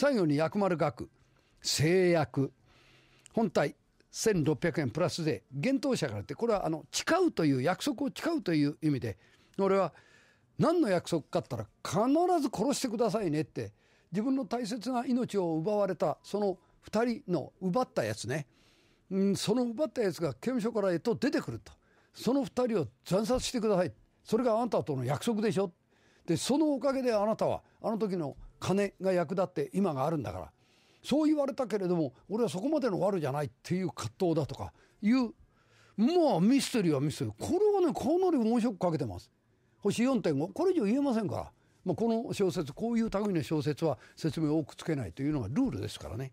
最後に薬丸学、製薬、本体1600円プラス税、厳冬者からって、これはあの誓うという、約束を誓うという意味で、俺は何の約束かったら必ず殺してくださいねって、自分の大切な命を奪われた、その2人の奪ったやつね、うん、その奪ったやつが刑務所からえっと出てくると、その2人を惨殺してください、それがあなたとの約束でしょ。でそのおかげであなたはあの時の金が役立って今があるんだからそう言われたけれども俺はそこまでの悪じゃないっていう葛藤だとかいうまあミステリーはミステリーこれはねかなり面白くかけてます。星4.5これ以上言えませんから、まあ、この小説こういう類の小説は説明を多くつけないというのがルールですからね。